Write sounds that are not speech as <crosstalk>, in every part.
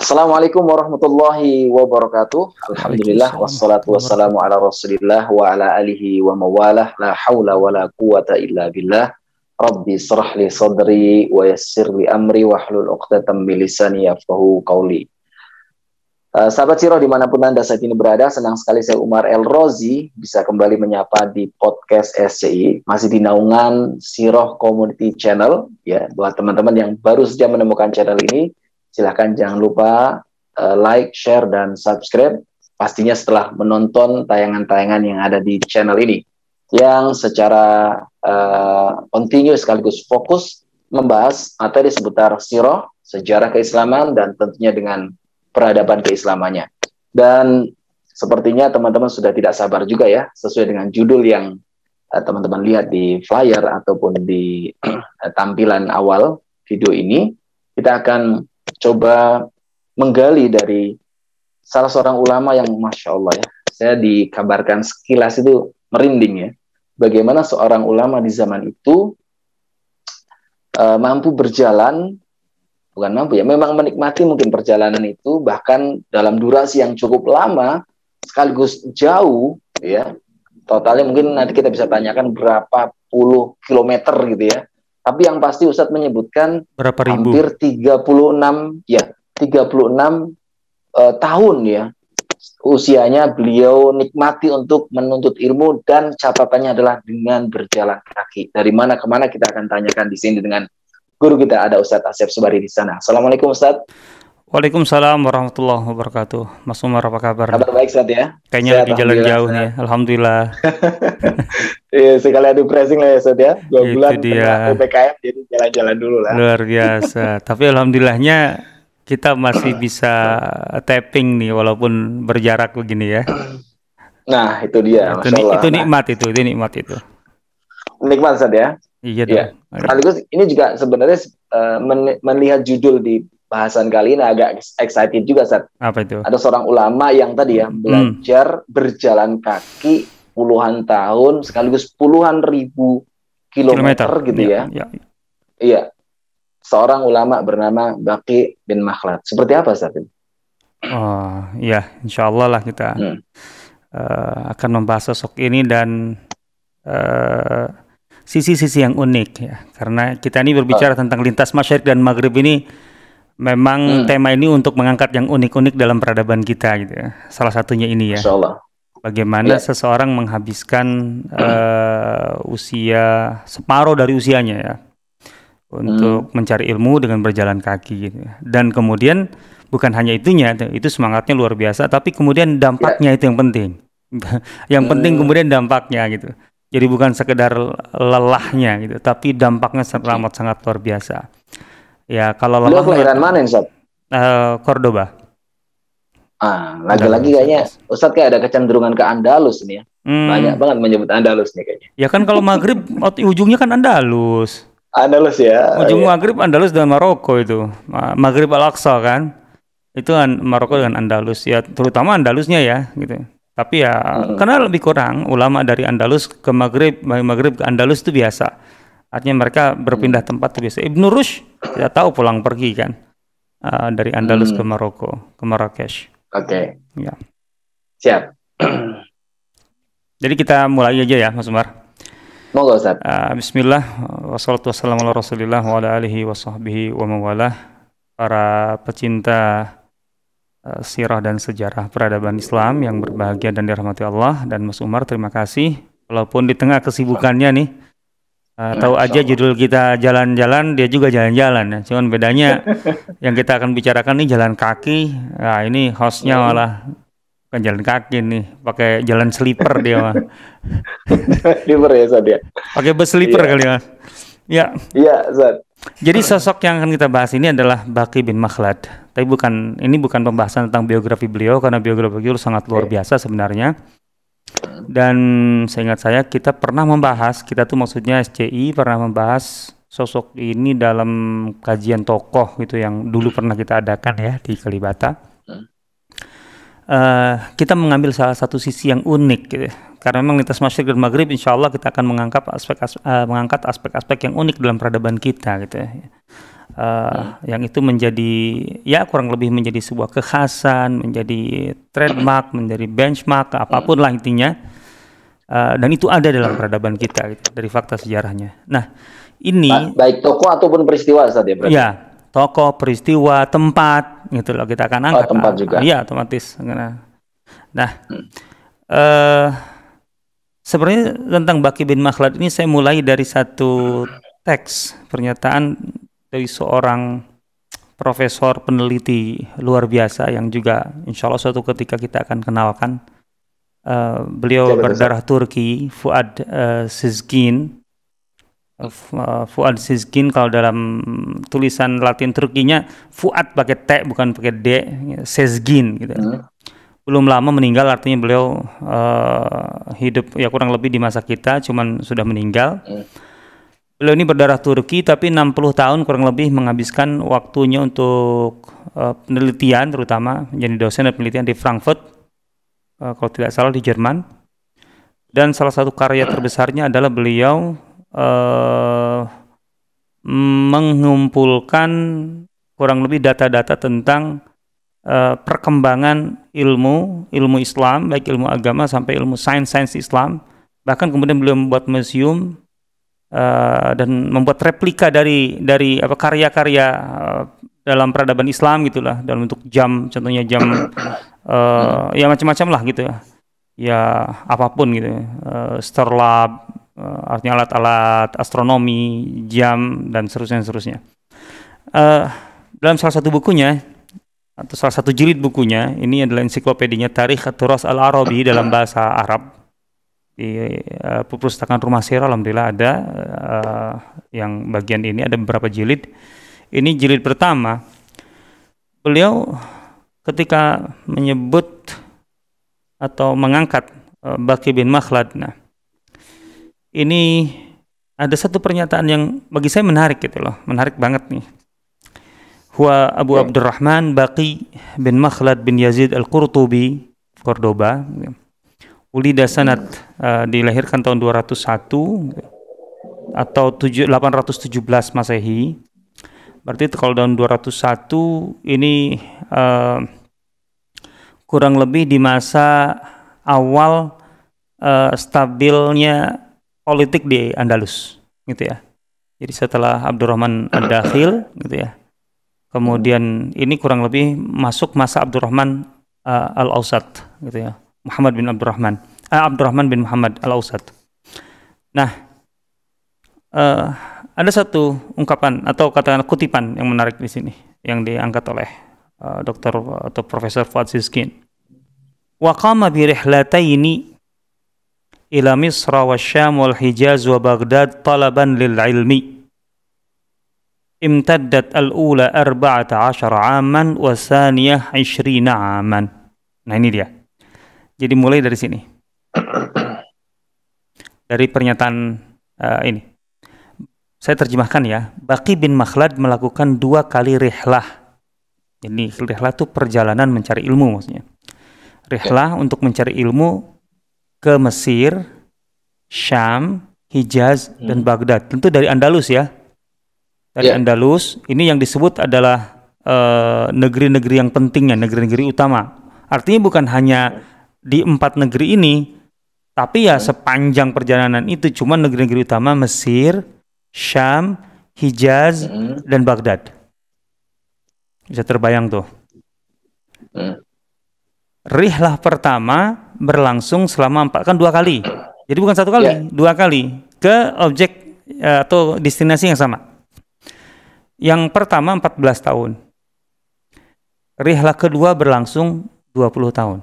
Assalamualaikum warahmatullahi wabarakatuh. Alhamdulillah wassalatu wassalamu ala Rasulillah wa ala alihi wa mawalah la haula la quwata illa billah. Rabbi srah li sadri wa yassir li amri wa hlul uqdatam min lisani yafqahu qawli. Uh, sahabat Siro dimanapun Anda saat ini berada, senang sekali saya Umar El Rozi bisa kembali menyapa di podcast SCI, masih di naungan Siroh Community Channel. Ya, buat teman-teman yang baru saja menemukan channel ini, silahkan jangan lupa uh, like, share, dan subscribe. Pastinya setelah menonton tayangan-tayangan yang ada di channel ini, yang secara uh, kontinu sekaligus fokus membahas materi seputar siroh, sejarah keislaman, dan tentunya dengan peradaban keislamannya. Dan sepertinya teman-teman sudah tidak sabar juga ya, sesuai dengan judul yang teman eh, teman-teman lihat di flyer ataupun di uh, <clears throat> tampilan awal video ini, kita akan coba menggali dari salah seorang ulama yang masya Allah ya, saya dikabarkan sekilas itu merinding ya, bagaimana seorang ulama di zaman itu e, mampu berjalan bukan mampu ya, memang menikmati mungkin perjalanan itu bahkan dalam durasi yang cukup lama sekaligus jauh ya totalnya mungkin nanti kita bisa tanyakan berapa puluh kilometer gitu ya tapi yang pasti Ustadz menyebutkan berapa ribu? Hampir 36 ya, 36 uh, eh, tahun ya usianya beliau nikmati untuk menuntut ilmu dan catatannya adalah dengan berjalan kaki. Dari mana ke mana kita akan tanyakan di sini dengan guru kita ada Ustadz Asep Subari di sana. Assalamualaikum Ustadz. Waalaikumsalam warahmatullahi wabarakatuh. Mas Umar apa kabar? Kabar baik saat ya. Kayaknya lagi jalan jauh nih. Alhamdulillah. <laughs> Iya sekali ada pressing lah ya saat ya. Dua Itu bulan dia. PPKM jadi jalan-jalan dulu lah. Luar biasa. <laughs> Tapi alhamdulillahnya kita masih bisa tapping nih walaupun berjarak begini ya. <clears throat> Nah itu dia. Itu, ni, itu nah. nikmat itu, itu nikmat itu. Nikmat saat ya. Iya. iya. Dong. Ya. ini juga sebenarnya uh, men melihat judul di bahasan kali ini agak excited juga saat Apa itu? Ada seorang ulama yang tadi ya hmm. belajar hmm. berjalan kaki puluhan tahun sekaligus puluhan ribu kilometer, kilometer. gitu iya, ya. Iya. Ya. Iya. Seorang ulama bernama Baki bin Makhlad. Seperti apa saat ini? Oh, iya, insyaallah lah kita hmm. uh, akan membahas sosok ini dan uh, sisi-sisi yang unik ya. Karena kita ini berbicara oh. tentang lintas masyarakat dan maghrib ini Memang hmm. tema ini untuk mengangkat yang unik-unik dalam peradaban kita gitu ya. Salah satunya ini ya. Insya Bagaimana ya. seseorang menghabiskan hmm. uh, usia separuh dari usianya ya untuk hmm. mencari ilmu dengan berjalan kaki gitu. Ya. Dan kemudian bukan hanya itunya, itu semangatnya luar biasa, tapi kemudian dampaknya ya. itu yang penting. <laughs> yang hmm. penting kemudian dampaknya gitu. Jadi bukan sekedar lelahnya gitu, tapi dampaknya sangat sangat sangat luar biasa. Ya kalau lemah. kelahiran mana, Ustaz? Uh, eh, Cordoba. Ah, lagi-lagi kayaknya Ustadz kayak ada kecenderungan ke Andalus nih ya. Hmm. Banyak banget menyebut Andalus nih kayaknya. Ya kan kalau Maghrib oh, ujungnya kan Andalus. Andalus ya. Ujung iya. Maghrib Andalus dan Maroko itu. Maghrib Al-Aqsa kan. Itu kan Maroko dengan Andalus ya, terutama Andalusnya ya gitu. Tapi ya hmm. karena lebih kurang ulama dari Andalus ke Maghrib, Maghrib ke Andalus itu biasa. Artinya mereka berpindah tempat tuh biasa. Ibnu Rush kita tahu pulang pergi kan uh, dari Andalus hmm. ke Maroko, ke Marrakesh. Oke. Okay. Ya. Siap. Jadi kita mulai aja ya Mas Umar. Monggo Ustaz. Uh, bismillah wassalamu'alaikum warahmatullahi wabarakatuh. Para pecinta uh, sirah dan sejarah peradaban Islam yang berbahagia dan dirahmati Allah dan Mas Umar terima kasih walaupun di tengah kesibukannya nih Uh, tahu aja judul kita jalan-jalan, dia juga jalan-jalan. Cuman bedanya <laughs> yang kita akan bicarakan nih jalan kaki. Nah ini hostnya ya. malah bukan jalan kaki nih, pakai jalan sleeper dia mah. <laughs> sleeper ya Zat ya. Pakai bus sleeper yeah. kali ya. ya. Iya Zat. Jadi sosok yang akan kita bahas ini adalah Baki bin Makhlad. Tapi bukan ini bukan pembahasan tentang biografi beliau karena biografi beliau sangat luar iya. biasa sebenarnya. Dan seingat saya kita pernah membahas, kita tuh maksudnya SCI pernah membahas sosok ini dalam kajian tokoh gitu yang dulu pernah kita adakan ya di Kalibata. Uh, kita mengambil salah satu sisi yang unik gitu ya. Karena memang lintas masyarakat dan maghrib insya Allah kita akan mengangkat aspek-aspek uh, mengangkat aspek-aspek yang unik dalam peradaban kita gitu ya. Eh, hmm. yang itu menjadi ya kurang lebih menjadi sebuah kekhasan, menjadi trademark, menjadi benchmark, apapun hmm. lah intinya. Uh, dan itu ada dalam peradaban kita gitu, dari fakta sejarahnya. Nah, ini ba baik toko ataupun peristiwa saat ya tokoh, Ya, toko, peristiwa, tempat gitu loh kita akan angkat. Oh, tempat juga. Iya, otomatis. Nah, nah uh, sebenarnya tentang Baki bin Makhlad ini saya mulai dari satu teks pernyataan dari seorang profesor peneliti luar biasa yang juga insya Allah suatu ketika kita akan kenalkan. Uh, beliau berdarah besar? Turki, Fuad uh, eh, Sizgin. Uh, eh, Fuad Sizgin kalau dalam tulisan Latin Turkinya Fuad pakai T bukan pakai D, Sizgin gitu. Hmm. Belum lama meninggal artinya beliau uh, hidup ya kurang lebih di masa kita cuman sudah meninggal. Hmm Beliau ini berdarah Turki tapi 60 tahun kurang lebih menghabiskan waktunya untuk uh, penelitian terutama menjadi dosen dan penelitian di Frankfurt uh, kalau tidak salah di Jerman. Dan salah satu karya terbesarnya adalah beliau uh, mengumpulkan kurang lebih data-data tentang uh, perkembangan ilmu ilmu Islam baik ilmu agama sampai ilmu sains sains Islam bahkan kemudian beliau membuat museum uh, dan membuat replika dari dari apa karya-karya uh, dalam peradaban Islam gitulah dalam untuk jam contohnya jam uh, <coughs> ya macam-macam lah gitu ya ya apapun gitu ya. uh, Starlab uh, artinya alat-alat astronomi jam dan seterusnya seterusnya uh, dalam salah satu bukunya atau salah satu jilid bukunya ini adalah ensiklopedinya Tarikh Turas Al Arabi dalam bahasa Arab di uh, eh, perpustakaan Rumah Sir alhamdulillah ada uh, yang bagian ini ada beberapa jilid. Ini jilid pertama. Beliau ketika menyebut atau mengangkat uh, eh, Baki bin Makhlad. Nah, ini ada satu pernyataan yang bagi saya menarik gitu loh, menarik banget nih. hua Abu ya. Abdurrahman baki bin Makhlad bin Yazid Al-Qurtubi Cordoba. Gitu Ulida Sanat uh, eh, dilahirkan tahun 201 atau 7, 817 Masehi. Berarti kalau tahun 201 ini uh, kurang lebih di masa awal uh, stabilnya politik di Andalus gitu ya. Jadi setelah Abdurrahman ad gitu ya. Kemudian ini kurang lebih masuk masa Abdurrahman uh, Al-Ausat gitu ya. Muhammad bin Abdurrahman uh, Abdurrahman bin Muhammad al Ausad. Nah, uh, ada satu ungkapan atau katakan kutipan yang menarik di sini yang diangkat oleh uh, eh, dokter eh, atau profesor Fuad Siskin. Waqama qama bi rihlataini ila Misr wa Syam wal Hijaz wa Baghdad talaban lil ilmi. امتدت الأولى أربعة aman wa والثانية عشرين aman. nah ini dia jadi mulai dari sini. dari pernyataan uh, ini. Saya terjemahkan ya. Baki bin Makhlad melakukan dua kali rihlah. Jadi rihlah itu perjalanan mencari ilmu maksudnya. Rihlah untuk mencari ilmu ke Mesir, Syam, Hijaz, hmm. dan Baghdad. Tentu dari Andalus ya. Dari yeah. Andalus, ini yang disebut adalah eh, negeri-negeri uh, penting ya, yang pentingnya, negeri-negeri utama. Artinya bukan hanya di empat negeri ini. Tapi ya sepanjang perjalanan itu cuma negeri-negeri utama Mesir, Syam, Hijaz, hmm. dan Baghdad. Bisa terbayang tuh. Hmm. Rihlah pertama berlangsung selama empat kan dua kali. Jadi bukan satu kali, yeah. dua kali ke objek eh, atau destinasi yang sama. Yang pertama 14 tahun. Rihlah kedua berlangsung 20 tahun.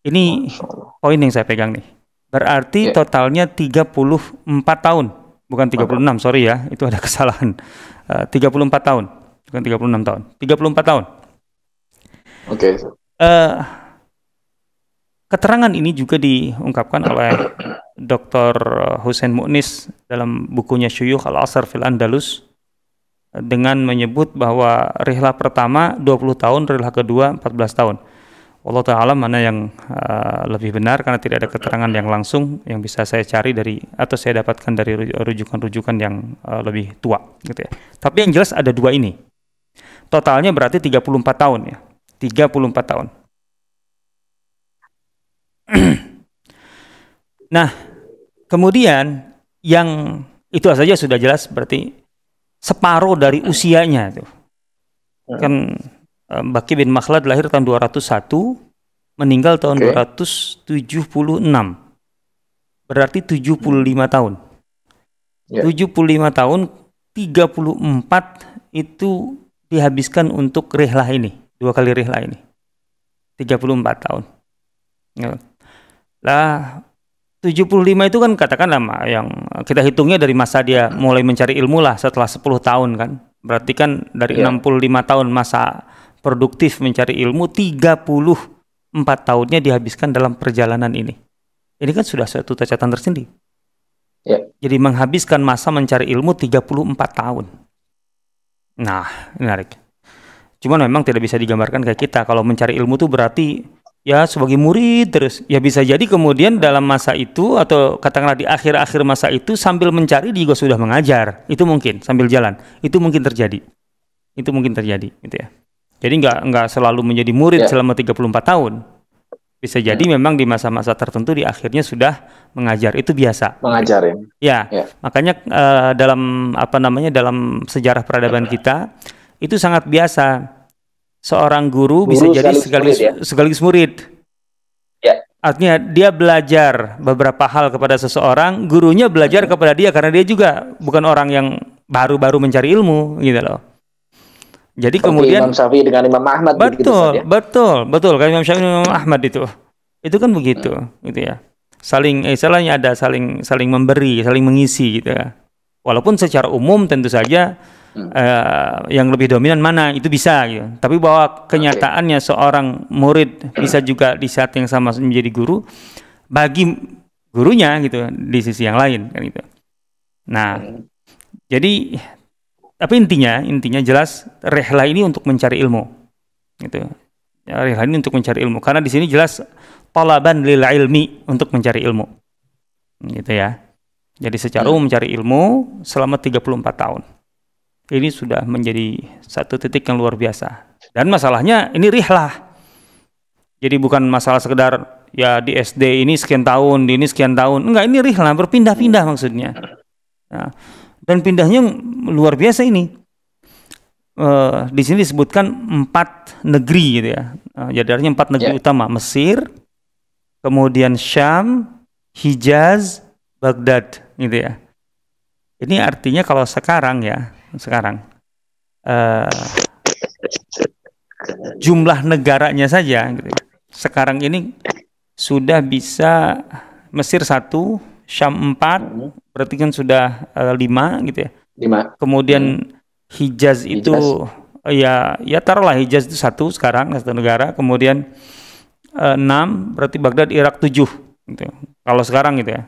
Ini poin yang saya pegang nih. Berarti ya. totalnya 34 tahun, bukan 36, sorry ya, itu ada <laughs> kesalahan. Eh, uh, 34 tahun, bukan 36 tahun. 34 tahun. Oke. Okay. Uh, eh, keterangan ini juga diungkapkan oleh Dr. Hussein Mu'nis dalam bukunya Syuyuh Al-Asar Fil Andalus eh, dengan menyebut bahwa rihlah pertama 20 tahun, rihlah kedua 14 tahun. Allah Ta'ala mana yang uh, lebih benar karena tidak ada keterangan yang langsung yang bisa saya cari dari atau saya dapatkan dari rujukan-rujukan yang uh, lebih tua gitu ya. Tapi yang jelas ada dua ini. Totalnya berarti 34 tahun ya. 34 tahun. <clears throat> nah, kemudian yang itu saja sudah jelas berarti separuh dari usianya tuh. Kan Eh, Baki bin Makhlad lahir tahun 201, meninggal tahun okay. 276. Berarti 75 hmm. tahun. Yeah. 75 tahun 34 itu dihabiskan untuk rihlah ini, dua kali rihlah ini. 34 tahun. Ya. Lah 75 itu kan katakan lama yang kita hitungnya dari masa dia mulai mencari ilmu lah setelah 10 tahun kan. Berarti kan dari yeah. Ya. 65 tahun masa produktif mencari ilmu 34 tahunnya dihabiskan dalam perjalanan ini. Ini kan sudah satu catatan tersendiri. Ya. Jadi menghabiskan masa mencari ilmu 34 tahun. Nah, menarik. Cuman memang tidak bisa digambarkan kayak kita kalau mencari ilmu itu berarti ya sebagai murid terus. Ya bisa jadi kemudian dalam masa itu atau katakanlah di akhir-akhir masa itu sambil mencari juga sudah mengajar. Itu mungkin sambil jalan. Itu mungkin terjadi. Itu mungkin terjadi gitu ya. Jadi nggak nggak selalu menjadi murid yeah. selama 34 tahun. Bisa ya. jadi hmm. memang di masa-masa tertentu di akhirnya sudah mengajar itu biasa. Mengajar ya. Ya, yeah. makanya uh, dalam apa namanya dalam sejarah peradaban yeah. kita itu sangat biasa seorang guru, guru bisa jadi sekaligus murid, ya? sekaligus murid. Yeah. Artinya dia belajar beberapa hal kepada seseorang, gurunya belajar hmm. kepada dia karena dia juga bukan orang yang baru-baru mencari ilmu gitu loh. Jadi Seperti kemudian Imam Syafi'i dengan Imam Ahmad betul, gitu, ya? betul, betul. Imam Syafi'i Imam Ahmad itu, itu kan begitu, hmm. gitu ya. Saling, eh, salahnya ada saling, saling memberi, saling mengisi, gitu ya. Walaupun secara umum tentu saja hmm. eh, yang lebih dominan mana itu bisa, gitu. Tapi bahwa kenyataannya okay. seorang murid bisa juga di saat yang sama menjadi guru, bagi gurunya gitu di sisi yang lain, kan gitu. Nah, hmm. jadi tapi intinya, intinya jelas rehla ini untuk mencari ilmu. Gitu. Ya, rehla ini untuk mencari ilmu karena di sini jelas talaban lil ilmi untuk mencari ilmu. Gitu ya. Jadi secara hmm. umum mencari ilmu selama 34 tahun. Ini sudah menjadi satu titik yang luar biasa. Dan masalahnya ini rihlah. Jadi bukan masalah sekedar ya di SD ini sekian tahun, di ini sekian tahun. Enggak, ini rihlah berpindah-pindah hmm. maksudnya. Nah, dan pindahnya luar biasa ini. Uh, di sini disebutkan empat negeri gitu ya. Uh, jadi artinya empat negeri yeah. utama Mesir, kemudian Syam, Hijaz, Baghdad gitu ya. Ini artinya kalau sekarang ya, sekarang uh, jumlah negaranya saja gitu ya. Sekarang ini sudah bisa Mesir satu, Syam empat, berarti kan sudah uh, lima gitu ya lima kemudian hmm. Hijaz, itu uh, ya ya taruhlah Hijaz itu satu sekarang satu negara kemudian uh, enam berarti Baghdad Irak tujuh gitu ya. kalau sekarang gitu ya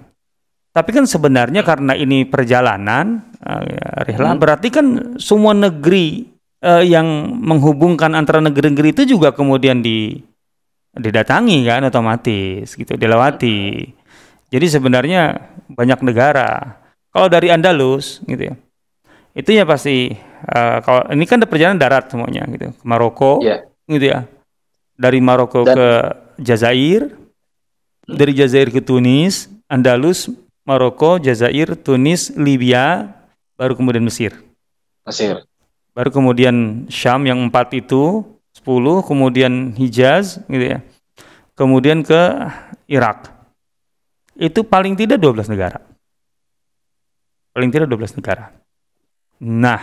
tapi kan sebenarnya karena ini perjalanan uh, ya, hmm. berarti kan semua negeri uh, yang menghubungkan antara negeri-negeri itu juga kemudian di didatangi kan otomatis gitu dilewati jadi sebenarnya banyak negara. Kalau dari Andalus gitu ya. Itu ya pasti uh, kalau ini kan ada perjalanan darat semuanya gitu. Ke Maroko yeah. gitu ya. Dari Maroko Dan, ke Jazair, dari Jazair ke Tunis, Andalus, Maroko, Jazair, Tunis, Libya, baru kemudian Mesir. Mesir. Baru kemudian Syam yang empat itu, sepuluh, kemudian Hijaz gitu ya. Kemudian ke Irak itu paling tidak 12 negara. Paling tidak 12 negara. Nah,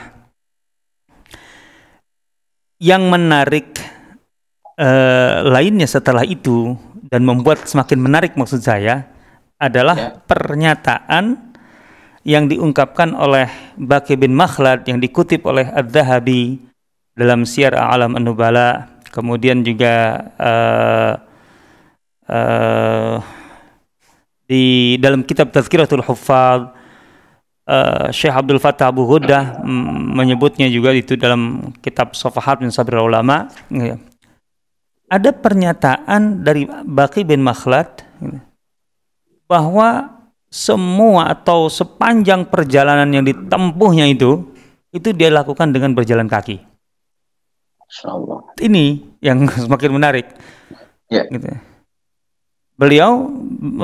yang menarik eh, lainnya setelah itu dan membuat semakin menarik maksud saya adalah ya. pernyataan yang diungkapkan oleh Baki bin Makhlad yang dikutip oleh ad dahabi dalam Siar Alam An-Nubala kemudian juga uh, uh, di dalam kitab Tazkiratul Huffaz uh, Syekh Abdul Fattah Abu Hudah menyebutnya juga itu dalam kitab Sofahat bin Sabir Ulama ya. ada pernyataan dari Baki bin Makhlad bahwa semua atau sepanjang perjalanan yang ditempuhnya itu itu dia lakukan dengan berjalan kaki. Ini yang <laughs> semakin menarik. Ya. Gitu. Beliau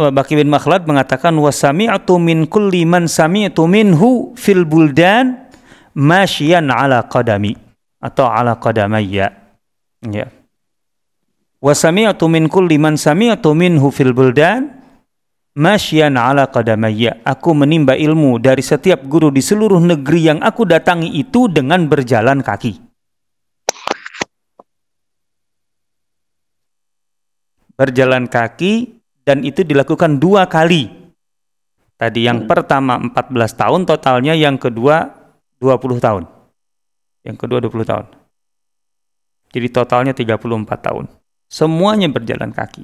eh, Baki bin Makhlad mengatakan wasami'tu min kulli man sami'tu minhu fil buldan masyian ala qadami atau ala qadamayya. Ya. Wasami'tu min kulli man sami'tu minhu fil buldan masyian ala qadamayya. Aku menimba ilmu dari setiap guru di seluruh negeri yang aku datangi itu dengan berjalan kaki. berjalan kaki dan itu dilakukan dua kali. Tadi yang hmm. pertama 14 tahun totalnya, yang kedua 20 tahun. Yang kedua 20 tahun. Jadi totalnya 34 tahun. Semuanya berjalan kaki.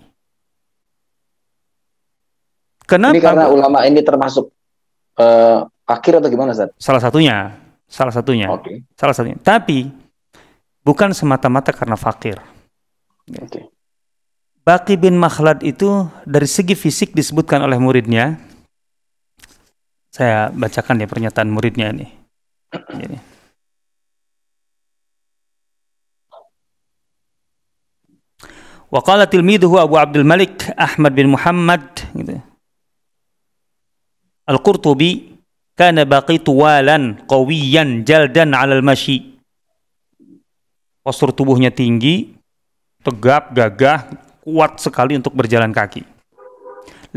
Kenapa? Ini karena ulama ini termasuk uh, fakir atau gimana, Zat? Salah satunya, salah satunya. Okay. Salah satunya. Tapi bukan semata-mata karena fakir. Oke. Okay. Baki bin Makhlad itu dari segi fisik disebutkan oleh muridnya. Saya bacakan ya pernyataan muridnya ini. Jadi. Wakala tilmiduhu Abu Abdul Malik Ahmad bin Muhammad gitu. Al-Qurtubi kana baqi tuwalan qawiyan jaldan 'alal mashi. Postur tubuhnya tinggi, tegap, gagah, kuat sekali untuk berjalan kaki.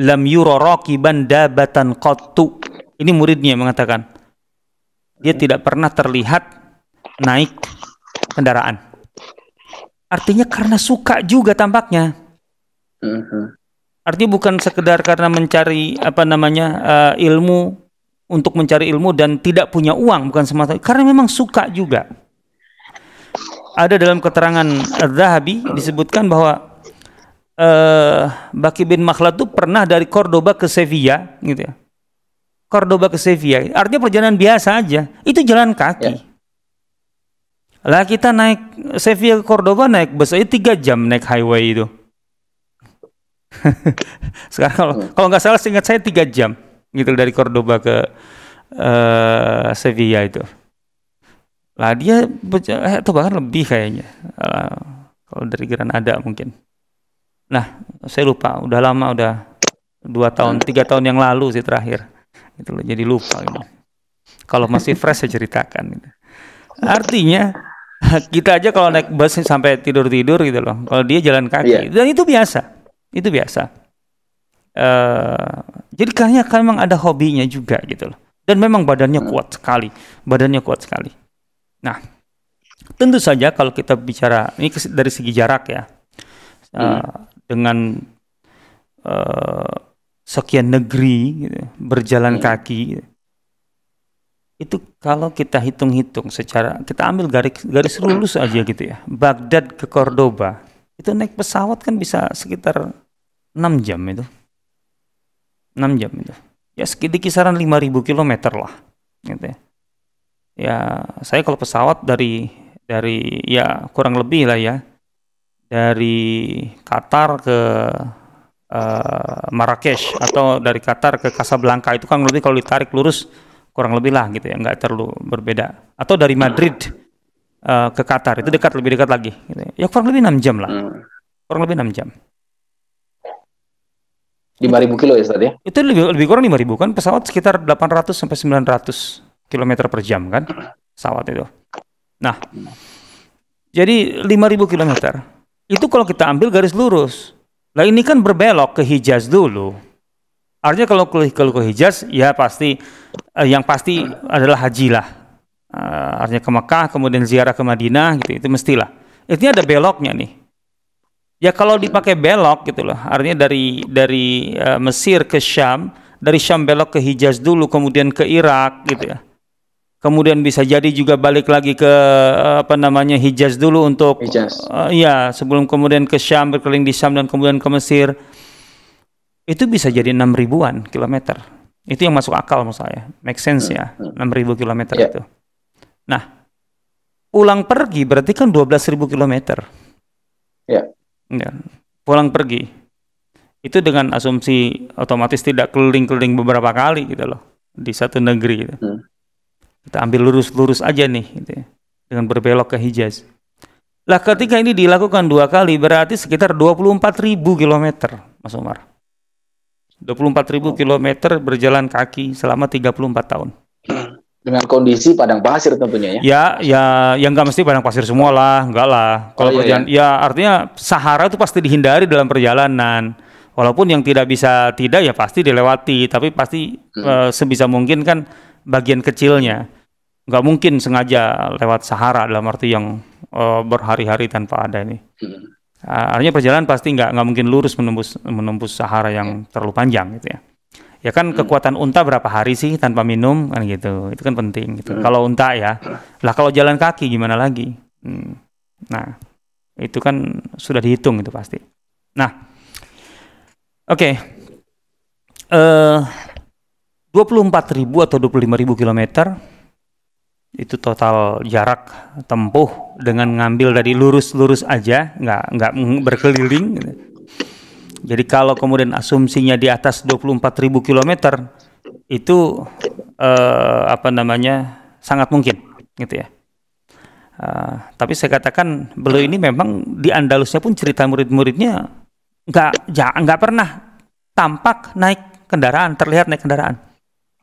Lam yurorokiban dabatan kotu. Ini muridnya mengatakan. Dia tidak pernah terlihat naik kendaraan. Artinya karena suka juga tampaknya. Mm-hmm. Artinya bukan sekedar karena mencari apa namanya uh, ilmu untuk mencari ilmu dan tidak punya uang bukan semata karena memang suka juga. Ada dalam keterangan Zahabi disebutkan bahwa uh, Baki bin Makhlad itu pernah dari Cordoba ke Sevilla gitu ya. Cordoba ke Sevilla. Artinya perjalanan biasa aja. Itu jalan kaki. Ya. Lah kita naik Sevilla ke Cordoba naik bus aja tiga jam naik highway itu. <laughs> Sekarang kalau hmm. kalau nggak salah ingat saya tiga jam gitu dari Cordoba ke uh, Sevilla itu. Lah dia tuh eh, bahkan lebih kayaknya. Uh, kalau dari Granada mungkin. Nah, saya lupa. Udah lama, udah dua tahun, tiga tahun yang lalu sih terakhir. Gitu loh, jadi lupa. Gitu. Kalau masih fresh saya ceritakan. Gitu. Artinya kita aja kalau naik bus sampai tidur tidur gitu loh. Kalau dia jalan kaki yeah. dan itu biasa, itu biasa. Uh, jadi kayaknya kan memang ada hobinya juga gitu loh. Dan memang badannya kuat sekali, badannya kuat sekali. Nah, tentu saja kalau kita bicara ini dari segi jarak ya. Uh, dengan uh, sekian negeri gitu, berjalan yeah. kaki gitu. itu kalau kita hitung-hitung secara kita ambil garis garis lurus aja gitu ya Baghdad ke Cordoba itu naik pesawat kan bisa sekitar enam jam itu enam jam itu ya sekitar kisaran ribu kilometer lah gitu ya ya saya kalau pesawat dari dari ya kurang lebih lah ya dari Qatar ke uh, Marrakesh atau dari Qatar ke Casablanca itu kan lebih kalau ditarik lurus kurang lebih lah gitu ya nggak terlalu berbeda atau dari Madrid uh, ke Qatar itu dekat lebih dekat lagi gitu ya. ya kurang lebih enam jam lah hmm. kurang lebih enam jam lima ribu kilo ya tadi Itu lebih lebih kurang lima ribu kan pesawat sekitar 800 sampai 900 kilometer per jam kan pesawat itu. Nah, jadi 5000 kilometer. Itu kalau kita ambil garis lurus. Lah ini kan berbelok ke Hijaz dulu. Artinya kalau ke, ke Hijaz ya pasti eh, yang pasti adalah haji lah. Uh, artinya ke Mekah, kemudian ziarah ke Madinah gitu. Itu mestilah. Itu ada beloknya nih. Ya kalau dipakai belok gitu loh. Artinya dari dari uh, Mesir ke Syam, dari Syam belok ke Hijaz dulu kemudian ke Irak gitu ya kemudian bisa jadi juga balik lagi ke eh, apa namanya Hijaz dulu untuk Hijaz. Uh, ya sebelum kemudian ke Syam berkeliling di Syam dan kemudian ke Mesir itu bisa jadi enam ribuan kilometer itu yang masuk akal menurut saya make sense ya hmm, hmm. enam ribu kilometer ya. itu nah pulang pergi berarti kan dua belas ribu kilometer ya iya. pulang pergi itu dengan asumsi otomatis tidak keliling-keliling beberapa kali gitu loh di satu negeri gitu. Hmm kita ambil lurus-lurus aja nih gitu ya, dengan berbelok ke Hijaz. Lah ketika ini dilakukan dua kali berarti sekitar 24.000 km, Mas Umar. 24.000 km berjalan kaki selama 34 tahun. Dengan kondisi padang pasir tentunya ya. Ya, ya yang nggak mesti padang pasir semua lah, enggak lah. Kalau oh, iya, perjalanan iya. ya artinya Sahara itu pasti dihindari dalam perjalanan. Walaupun yang tidak bisa tidak ya pasti dilewati, tapi pasti hmm. uh, sebisa mungkin kan bagian kecilnya. Nggak mungkin sengaja lewat Sahara dalam arti yang uh, berhari-hari tanpa ada ini. Uh, artinya perjalanan pasti nggak nggak mungkin lurus menembus menembus Sahara yang ya. terlalu panjang gitu ya. Ya kan hmm. kekuatan unta berapa hari sih tanpa minum kan gitu. Itu kan penting gitu. Hmm. Kalau unta ya. Lah kalau jalan kaki gimana lagi? Hmm. Nah, itu kan sudah dihitung itu pasti. Nah, oke. Okay. Uh, eh, 24.000 atau 25.000 km itu total jarak tempuh dengan ngambil dari lurus-lurus aja, nggak nggak berkeliling. Jadi kalau kemudian asumsinya di atas 24.000 km itu eh, apa namanya sangat mungkin, gitu ya. Uh, tapi saya katakan beliau ini memang di Andalusia pun cerita murid-muridnya nggak nggak pernah tampak naik kendaraan terlihat naik kendaraan.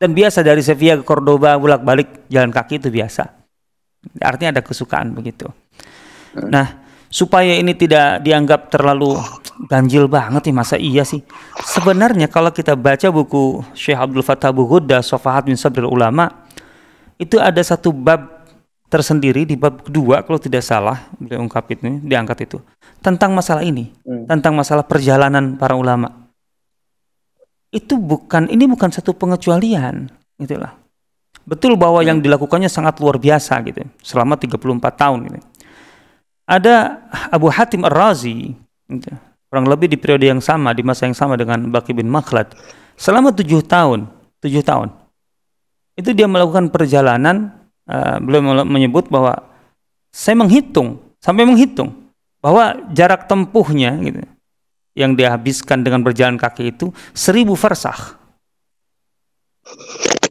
Dan biasa dari Sevilla ke Cordoba bolak-balik jalan kaki itu biasa. Artinya ada kesukaan begitu. Hmm. Nah, supaya ini tidak dianggap terlalu ganjil banget nih masa iya sih. Sebenarnya kalau kita baca buku Syekh Abdul Fattah Buhudda Sofahat bin Sabril Ulama itu ada satu bab tersendiri di bab kedua kalau tidak salah beliau ungkap itu diangkat itu tentang masalah ini hmm. tentang masalah perjalanan para ulama itu bukan ini bukan satu pengecualian itulah betul bahwa yang dilakukannya sangat luar biasa gitu selama 34 tahun gitu. ada Abu Hatim Ar-Razi gitu, kurang lebih di periode yang sama di masa yang sama dengan Baki bin Makhlad selama tujuh tahun tujuh tahun itu dia melakukan perjalanan uh, beliau menyebut bahwa saya menghitung sampai menghitung bahwa jarak tempuhnya gitu yang dihabiskan dengan berjalan kaki itu seribu farsah.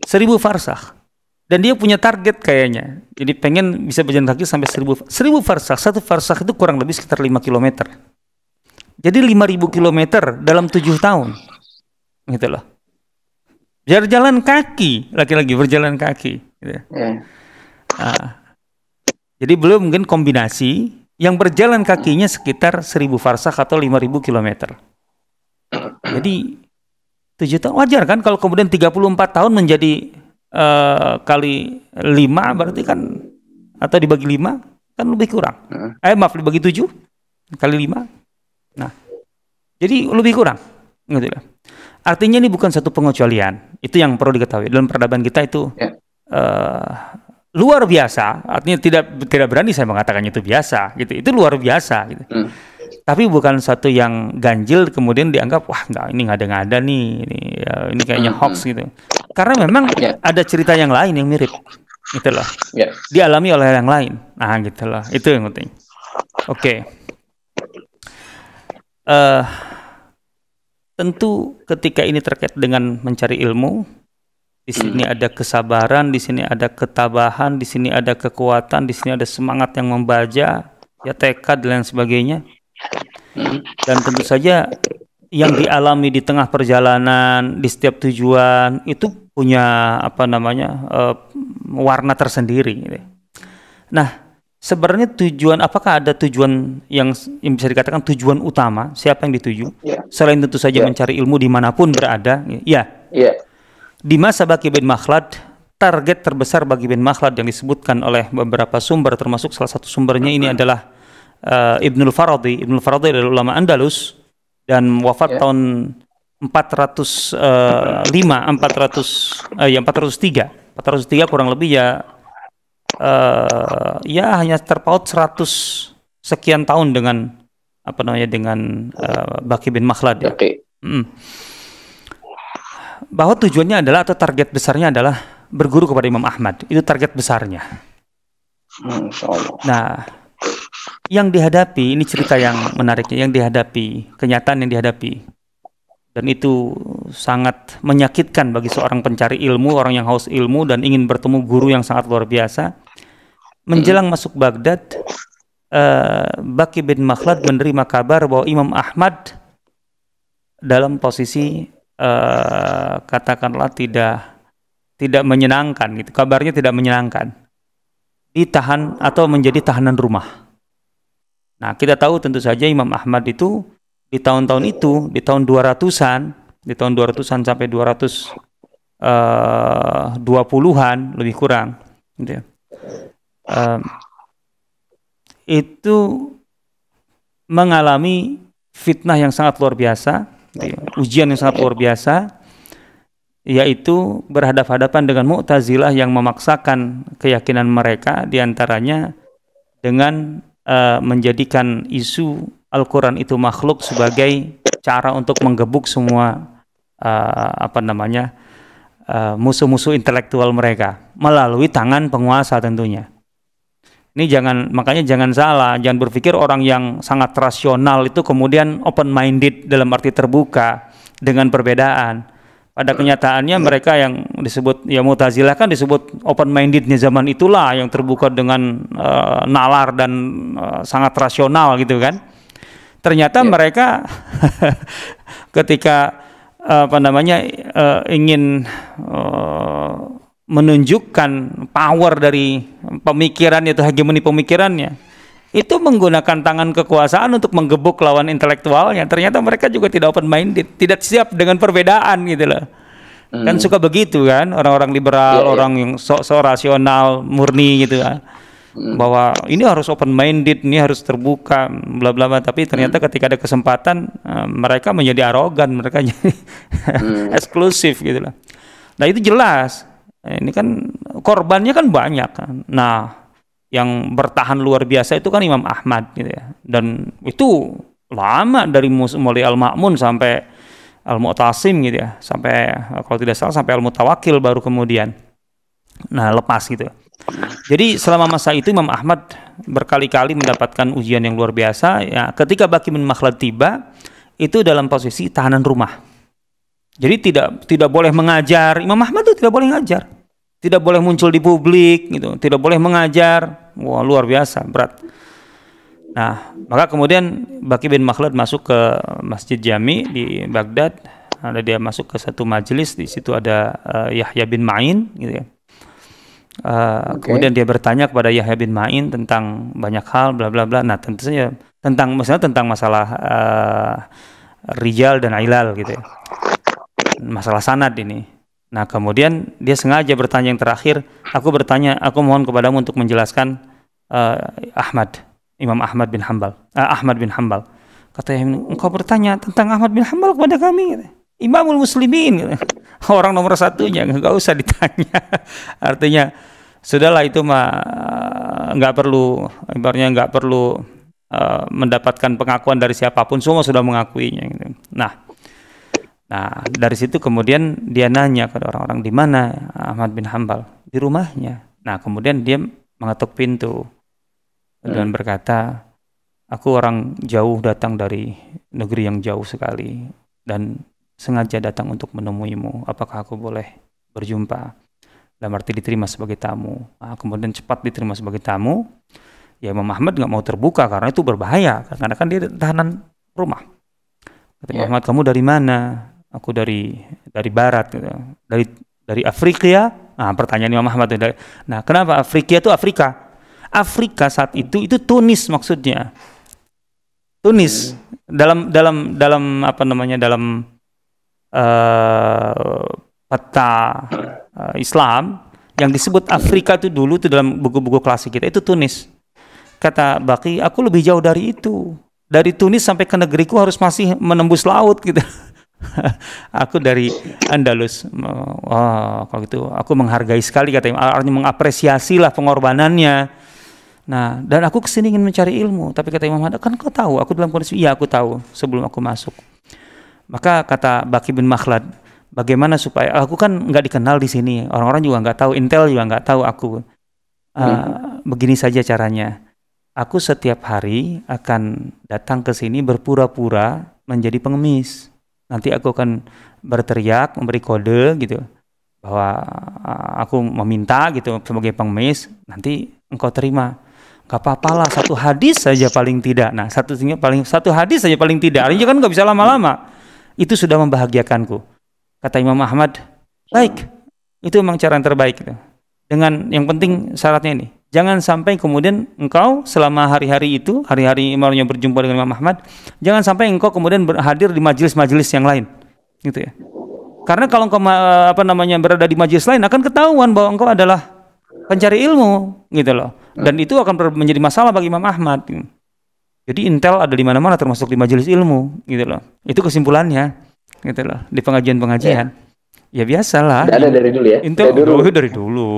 Seribu farsah. Dan dia punya target kayaknya. Jadi pengen bisa berjalan kaki sampai seribu, seribu farsah. Satu farsah itu kurang lebih sekitar lima kilometer. Jadi lima ribu kilometer dalam tujuh tahun. Gitu loh. Berjalan kaki, laki-laki berjalan kaki. Gitu. Nah, jadi belum mungkin kombinasi yang berjalan kakinya sekitar 1000 farsah atau 5000 kilometer. Jadi 7 tahun wajar kan kalau kemudian 34 tahun menjadi uh, kali 5 berarti kan atau dibagi 5 kan lebih kurang. Eh maaf dibagi 7 kali 5. Nah. Jadi lebih kurang gitu lah. Artinya ini bukan satu pengecualian. Itu yang perlu diketahui dalam peradaban kita itu yeah. Ya. uh, luar biasa artinya tidak tidak berani saya mengatakan itu biasa gitu itu luar biasa gitu hmm. tapi bukan satu yang ganjil kemudian dianggap wah nggak ini nggak ada nggak ada nih ini, ya, ini kayaknya hmm. hoax hmm. gitu karena memang yeah. ada cerita yang lain yang mirip gitu loh yeah. dialami oleh yang lain nah gitu loh itu yang penting oke okay. uh, eh, tentu ketika ini terkait dengan mencari ilmu di sini ada kesabaran, di sini ada ketabahan, di sini ada kekuatan, di sini ada semangat yang membaca, ya tekad dan lain sebagainya. Dan tentu saja yang dialami di tengah perjalanan, di setiap tujuan itu punya apa namanya uh, warna tersendiri. Gitu. Nah, sebenarnya tujuan apakah ada tujuan yang yang bisa dikatakan tujuan utama? Siapa yang dituju? Ya. Selain tentu saja ya. mencari ilmu dimanapun berada, ya. Yeah. Di masa Baki bin Makhlad, target terbesar bagi bin Makhlad yang disebutkan oleh beberapa sumber, termasuk salah satu sumbernya ini adalah uh, Ibnul Faradi. Ibnul Faradi adalah ulama Andalus dan wafat ya. tahun 405 400 eh, eh, ya 403 403 kurang lebih ya eh, ya hanya terpaut 100 sekian tahun dengan apa namanya dengan eh, Baki bin Makhlad. Ya. Okay. Mm bahwa tujuannya adalah atau target besarnya adalah berguru kepada Imam Ahmad. Itu target besarnya. Nah, yang dihadapi ini cerita yang menariknya yang dihadapi, kenyataan yang dihadapi. Dan itu sangat menyakitkan bagi seorang pencari ilmu, orang yang haus ilmu dan ingin bertemu guru yang sangat luar biasa. Menjelang masuk Baghdad, eh, Baki bin Makhlad menerima kabar bahwa Imam Ahmad dalam posisi Eh, katakanlah tidak tidak menyenangkan gitu kabarnya tidak menyenangkan ditahan atau menjadi tahanan rumah nah kita tahu tentu saja Imam Ahmad itu di tahun-tahun itu di tahun 200-an di tahun 200-an sampai 200 20-an eh, lebih kurang gitu ya. Uh, itu mengalami fitnah yang sangat luar biasa ujian yang sangat luar biasa yaitu berhadapan-hadapan dengan Mu'tazilah yang memaksakan keyakinan mereka diantaranya dengan uh, menjadikan isu Al-Quran itu makhluk sebagai cara untuk menggebuk semua uh, apa namanya eh, musuh-musuh intelektual mereka melalui tangan penguasa tentunya ini jangan makanya jangan salah, jangan berpikir orang yang sangat rasional itu kemudian open minded dalam arti terbuka dengan perbedaan. Pada kenyataannya iya. mereka yang disebut ya Mu'tazilah kan disebut open mindednya zaman itulah yang terbuka dengan uh, nalar dan uh, sangat rasional gitu kan. Ternyata yeah. mereka <laughs> ketika apa namanya uh, ingin uh, menunjukkan power dari pemikiran yaitu hegemoni pemikirannya itu menggunakan tangan kekuasaan untuk menggebuk lawan intelektualnya ternyata mereka juga tidak open minded tidak siap dengan perbedaan gitu loh kan hmm. kan suka begitu kan orang-orang liberal yeah, iya. orang yeah. yang sok-sok rasional murni gitu kan hmm. bahwa ini harus open minded ini harus terbuka bla bla bla tapi ternyata hmm. ketika ada kesempatan eh, mereka menjadi arogan mereka <laughs> jadi hmm. eksklusif gitu loh nah itu jelas Nah, ini kan korbannya kan banyak kan. Nah, yang bertahan luar biasa itu kan Imam Ahmad gitu ya. Dan itu lama dari mulai Al-Ma'mun sampai Al-Mu'tasim gitu ya. Sampai kalau tidak salah sampai Al-Mutawakil baru kemudian. Nah, lepas gitu. Jadi selama masa itu Imam Ahmad berkali-kali mendapatkan ujian yang luar biasa. Ya, ketika Baki bin Makhlad tiba, itu dalam posisi tahanan rumah. Jadi tidak tidak boleh mengajar. Imam Ahmad itu tidak boleh mengajar, Tidak boleh muncul di publik gitu, tidak boleh mengajar. Wah, luar biasa, berat. Nah, maka kemudian Baki bin Makhlad masuk ke Masjid Jami di Baghdad. Ada dia masuk ke satu majelis di situ ada uh, Yahya bin Ma'in gitu ya. Uh, eh, okay. kemudian dia bertanya kepada Yahya bin Ma'in tentang banyak hal bla bla bla. Nah, tentu saja tentang misalnya tentang masalah uh, rijal dan ilal gitu ya masalah sanad ini. Nah, kemudian dia sengaja bertanya yang terakhir, aku bertanya, aku mohon kepadamu untuk menjelaskan uh, Ahmad, Imam Ahmad bin Hambal. Uh, eh, Ahmad bin Hambal. Kata engkau bertanya tentang Ahmad bin Hambal kepada kami. Imamul Muslimin, <laughs> orang nomor satunya, enggak usah ditanya. <laughs> Artinya, sudahlah itu mah enggak eh, perlu, ibaratnya enggak perlu uh, mendapatkan pengakuan dari siapapun, semua sudah mengakuinya. Gitu. Nah, dari situ kemudian dia nanya kepada orang-orang di mana Ahmad bin Hambal? Di rumahnya. Nah, kemudian dia mengetuk pintu dan hmm. berkata, "Aku orang jauh datang dari negeri yang jauh sekali dan sengaja datang untuk menemuimu. Apakah aku boleh berjumpa?" Dalam arti diterima sebagai tamu. Nah, kemudian cepat diterima sebagai tamu. Ya Imam Ahmad nggak mau terbuka karena itu berbahaya karena kan dia tahanan rumah. Kata Muhammad ya. kamu dari mana? aku dari dari barat gitu. dari dari Afrika nah pertanyaan Imam Ahmad dari, nah kenapa Afrika itu Afrika Afrika saat itu itu Tunis maksudnya Tunis dalam dalam dalam apa namanya dalam uh, peta uh, Islam yang disebut Afrika itu dulu itu dalam buku-buku klasik kita itu Tunis. Kata Baki, aku lebih jauh dari itu. Dari Tunis sampai ke negeriku harus masih menembus laut gitu. <laughs> aku dari Andalus. Wah, oh, kalau gitu aku menghargai sekali katanya, mengapresiasi lah pengorbanannya. Nah, dan aku kesini ingin mencari ilmu, tapi kata Imam Haddad, kan kau tahu, aku dalam kondisi, iya aku tahu sebelum aku masuk. Maka kata Baki bin Makhlad, bagaimana supaya aku kan nggak dikenal di sini, orang-orang juga nggak tahu, Intel juga nggak tahu aku. Uh, hmm. Begini saja caranya, aku setiap hari akan datang ke sini berpura-pura menjadi pengemis nanti aku akan berteriak memberi kode gitu bahwa ah, aku meminta gitu sebagai pengemis nanti engkau terima gak apa-apalah satu hadis saja paling tidak nah satu paling satu hadis saja paling tidak artinya kan nggak bisa lama-lama itu sudah membahagiakanku kata Imam Ahmad baik itu memang cara yang terbaik dengan yang penting syaratnya ini Jangan sampai kemudian engkau selama hari-hari itu, hari-hari imamnya berjumpa dengan Imam Ahmad, jangan sampai engkau kemudian hadir di majelis-majelis yang lain. Gitu ya. Karena kalau engkau apa namanya berada di majelis lain akan ketahuan bahwa engkau adalah pencari ilmu, gitu loh. Dan itu akan menjadi masalah bagi Imam Ahmad. Jadi intel ada di mana-mana termasuk di majelis ilmu, gitu loh. Itu kesimpulannya, gitu loh, di pengajian-pengajian. Yeah. Ya biasa lah. ada dari dulu ya. Intel dari dulu. dulu dari dulu.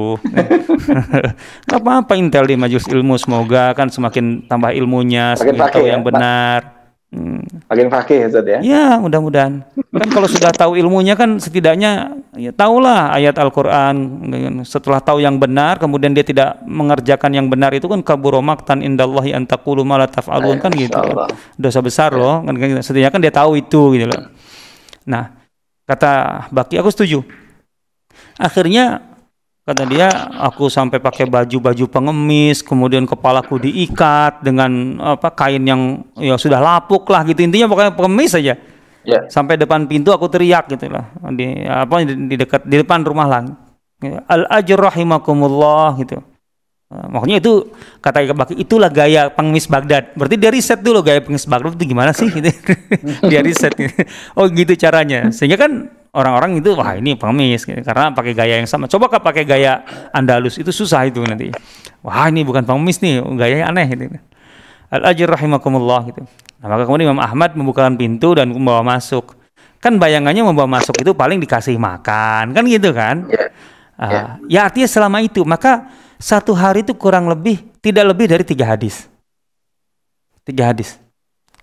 <laughs> Gak apa-apa Intel di majelis ilmu semoga kan semakin tambah ilmunya, semakin tahu ya, yang benar. Hmm. Makin fakih ya Zat ya? Ya mudah-mudahan. kan kalau sudah tahu ilmunya kan setidaknya ya tahulah ayat Al-Quran. Setelah tahu yang benar kemudian dia tidak mengerjakan yang benar itu kan kaburomak tan indallahi antakulu malah taf'alun ya, kan gitu. Ya. Dosa besar loh. Kan, gitu. setidaknya kan dia tahu itu gitu loh. Nah Kata Baki, aku setuju. Akhirnya kata dia, aku sampai pakai baju-baju pengemis, kemudian kepalaku diikat dengan apa kain yang ya sudah lapuk lah gitu. Intinya pokoknya pengemis saja. Yeah. Sampai depan pintu aku teriak gitulah Di apa di, dekat di depan rumah lah. Al ajr rahimakumullah gitu. Eh, makanya itu kata Bakti itulah gaya pengemis Baghdad. Berarti dia riset dulu gaya pengemis Baghdad itu gimana sih gitu. <laughs> dia riset Oh gitu caranya. Sehingga kan orang-orang itu wah ini pengemis karena pakai gaya yang sama. Coba kalau pakai gaya Andalus itu susah itu nanti. Wah ini bukan pengemis nih, gayanya aneh gitu. al ajir rahimakumullah gitu. Nah, maka kemudian Imam Ahmad membukakan pintu dan membawa masuk. Kan bayangannya membawa masuk itu paling dikasih makan, kan gitu kan? Yeah. Ya. Uh, Ya artinya selama itu maka satu hari itu kurang lebih tidak lebih dari tiga hadis. Tiga hadis.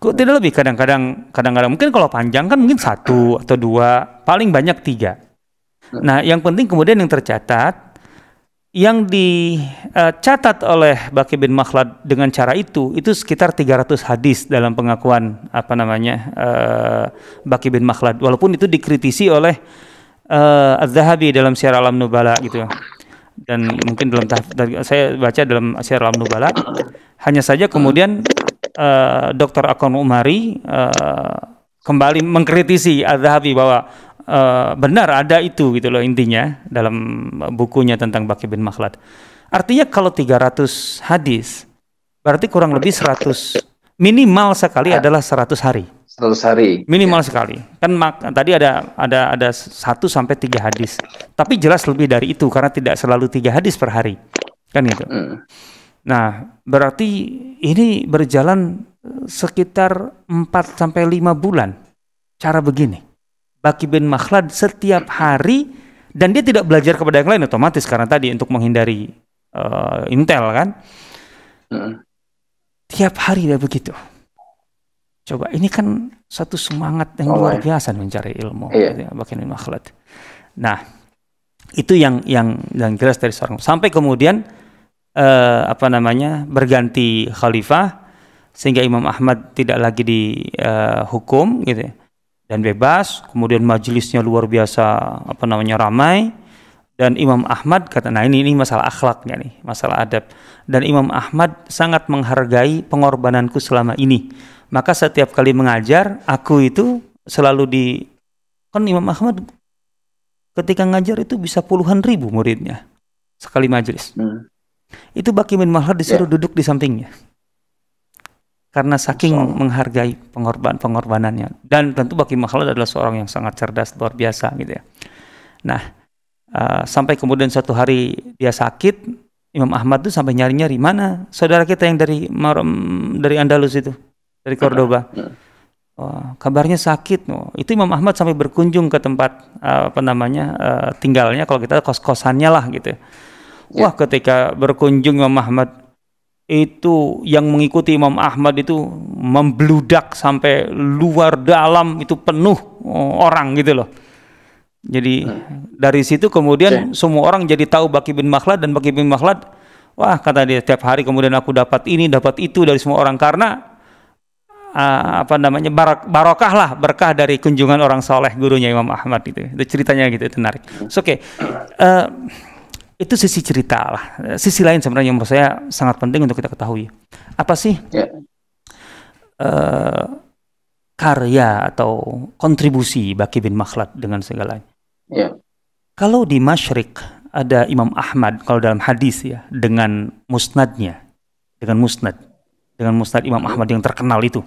Kok tidak lebih kadang-kadang kadang-kadang mungkin kalau panjang kan mungkin satu atau dua paling banyak tiga. Nah yang penting kemudian yang tercatat yang dicatat eh, oleh Baki bin Makhlad dengan cara itu itu sekitar 300 hadis dalam pengakuan apa namanya uh, eh, Baki bin Makhlad walaupun itu dikritisi oleh uh, Az-Zahabi dalam Syiar Alam Nubala gitu dan mungkin dalam saya baca dalam Asyar Alam Nubala hanya saja kemudian uh, eh, Dr. Akon Umari uh, kembali mengkritisi al bahwa uh, benar ada itu gitu loh intinya dalam bukunya tentang Baki bin Makhlad. Artinya kalau 300 hadis berarti kurang lebih 100 minimal sekali adalah 100 hari seratus hari minimal ya. sekali kan mak tadi ada ada ada satu sampai tiga hadis tapi jelas lebih dari itu karena tidak selalu tiga hadis per hari kan gitu hmm. nah berarti ini berjalan eh, sekitar empat sampai lima bulan cara begini Baki bin Makhlad setiap hari dan dia tidak belajar kepada yang lain otomatis karena tadi untuk menghindari uh, intel kan hmm. tiap hari dia begitu Coba ini kan satu semangat yang luar biasa mencari ilmu, iya. gitu ya, Nah, itu yang yang yang jelas dari seorang sampai kemudian eh, apa namanya berganti khalifah sehingga Imam Ahmad tidak lagi dihukum eh, gitu ya, dan bebas. Kemudian majelisnya luar biasa apa namanya ramai dan Imam Ahmad kata nah ini ini masalah akhlaknya nih masalah adab dan Imam Ahmad sangat menghargai pengorbananku selama ini maka setiap kali mengajar, aku itu selalu di... Kan Imam Ahmad ketika ngajar itu bisa puluhan ribu muridnya sekali majelis. Hmm. Itu Baki bin Mahar disuruh yeah. duduk di sampingnya. Karena saking so. menghargai pengorban pengorbanannya dan tentu Baki Mahal adalah seorang yang sangat cerdas luar biasa gitu ya. Nah, uh, sampai kemudian satu hari dia sakit, Imam Ahmad tuh sampai nyari-nyari mana saudara kita yang dari dari Andalus itu dari Cordoba. Oh, kabarnya sakit. Oh, itu Imam Ahmad sampai berkunjung ke tempat eh, apa namanya eh, tinggalnya kalau kita kos kosannya lah gitu. Ya. Ya. Wah ketika berkunjung Imam Ahmad itu yang mengikuti Imam Ahmad itu membludak sampai luar dalam itu penuh oh, orang gitu loh. Jadi hmm. dari situ kemudian yeah. semua orang jadi tahu Baki bin Makhlad dan Baki bin Makhlad wah kata dia tiap hari kemudian aku dapat ini dapat itu dari semua orang karena Eh, apa namanya barok, barokah lah berkah dari kunjungan orang soleh gurunya Imam Ahmad itu itu ceritanya gitu itu menarik so, oke okay. uh, itu sisi cerita lah sisi lain sebenarnya yang menurut saya sangat penting untuk kita ketahui apa sih yeah. Ya. uh, karya atau kontribusi Baki bin Makhlad dengan segala yeah. kalau di Masyrik ada Imam Ahmad kalau dalam hadis ya dengan musnadnya dengan musnad dengan musnad Imam hmm. Ahmad yang terkenal itu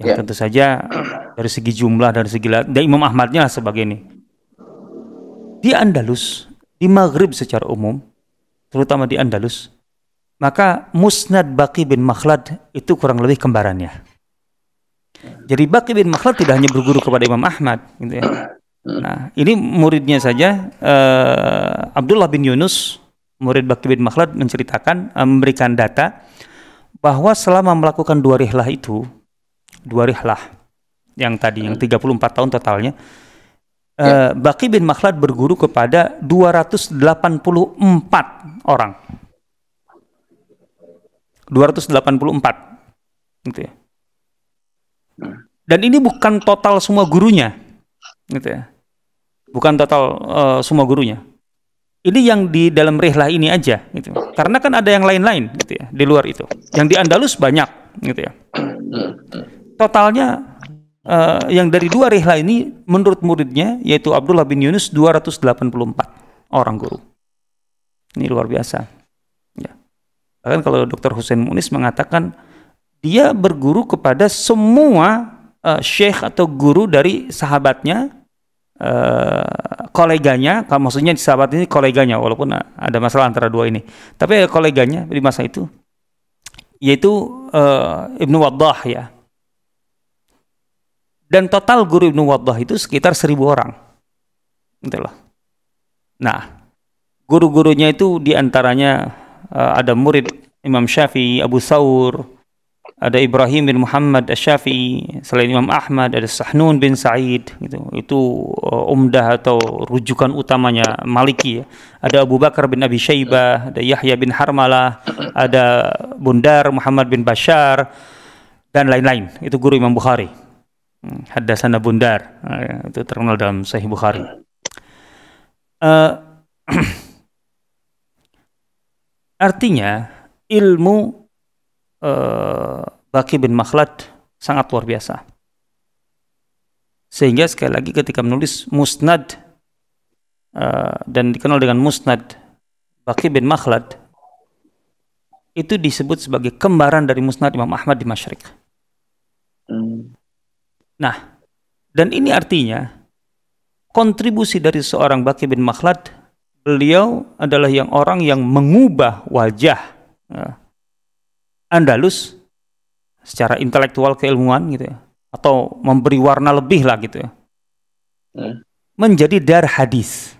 Ya, ya. tentu saja dari segi jumlah dari segi dan Imam Ahmadnya sebagai ini. Di Andalus, di Maghrib secara umum, terutama di Andalus, maka Musnad Baki bin Makhlad itu kurang lebih kembarannya. Jadi Baki bin Makhlad tidak hanya berguru kepada Imam Ahmad, gitu ya. Nah, ini muridnya saja uh, Abdullah bin Yunus, murid Baki bin Makhlad menceritakan uh, memberikan data bahwa selama melakukan dua rihlah itu dua rihlah yang tadi hmm. yang 34 tahun totalnya. Ya. Uh, eh, Baki bin Makhlad berguru kepada 284 orang. 284. Gitu ya. Dan ini bukan total semua gurunya. Gitu ya. Bukan total uh, semua gurunya. Ini yang di dalam rihlah ini aja gitu. Karena kan ada yang lain-lain gitu ya di luar itu. Yang di Andalus banyak gitu ya. Hmm, hmm, hmm totalnya uh, yang dari dua rihla ini menurut muridnya yaitu Abdullah bin Yunus 284 orang guru. Ini luar biasa. Ya. Bahkan kalau Dokter Hussein Munis mengatakan dia berguru kepada semua uh, eh, syekh atau guru dari sahabatnya, uh, koleganya, maksudnya sahabat ini koleganya walaupun ada masalah antara dua ini. Tapi koleganya di masa itu yaitu uh, Ibnu Waddah ya dan total guru Ibnu Wadah itu sekitar seribu orang. entahlah. Gitu nah, guru-gurunya itu diantaranya uh, ada murid Imam Syafi'i, Abu Saur, ada Ibrahim bin Muhammad syafii selain Imam Ahmad ada Sahnun bin Sa'id gitu. Itu uh, umdah atau rujukan utamanya Maliki ya. Ada Abu Bakar bin Abi Syaibah, ada Yahya bin Harmalah, ada Bundar Muhammad bin Bashar dan lain-lain. Itu guru Imam Bukhari. Hadasana Bundar eh, itu terkenal dalam Sahih Bukhari. Uh, <clears throat> artinya ilmu uh, eh, Baki bin Makhlad sangat luar biasa. Sehingga sekali lagi ketika menulis Musnad uh, dan dikenal dengan Musnad Baki bin Makhlad itu disebut sebagai kembaran dari Musnad Imam Ahmad di Masyrik Nah, dan ini artinya kontribusi dari seorang Baki bin Makhlad, beliau adalah yang orang yang mengubah wajah ya, Andalus secara intelektual keilmuan gitu ya, atau memberi warna lebih lah gitu ya. Hmm. Menjadi dar hadis.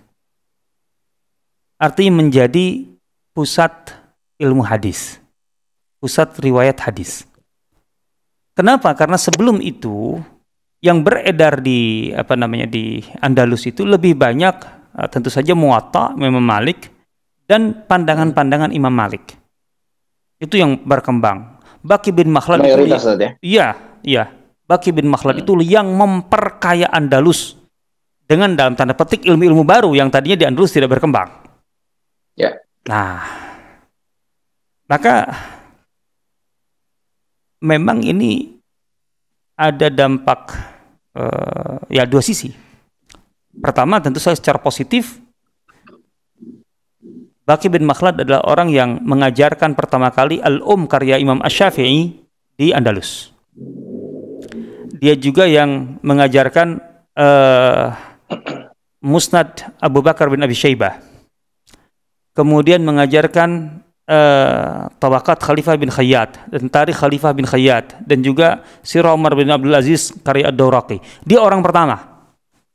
Artinya menjadi pusat ilmu hadis. Pusat riwayat hadis. Kenapa? Karena sebelum itu yang beredar di apa namanya di Andalus itu lebih banyak eh, tentu saja muwatta Imam Malik dan pandangan-pandangan Imam Malik. Itu yang berkembang. Baki bin Makhlad itu, ya. Iya, iya. Baki bin Makhlad hmm. itu yang memperkaya Andalus dengan dalam tanda petik ilmu-ilmu baru yang tadinya di Andalus tidak berkembang. Ya. Nah, maka memang ini ada dampak uh, ya dua sisi. Pertama tentu saya secara positif Baki bin Makhlad adalah orang yang mengajarkan pertama kali Al-Um karya Imam Ash-Syafi'i di Andalus. Dia juga yang mengajarkan uh, Musnad Abu Bakar bin Abi Syaibah. Kemudian mengajarkan Eh, tabakat Khalifah bin Khayyat dan Tarikh Khalifah bin Khayyat dan juga si Umar bin Abdul Aziz karya Ad-Dawraqi. Dia orang pertama.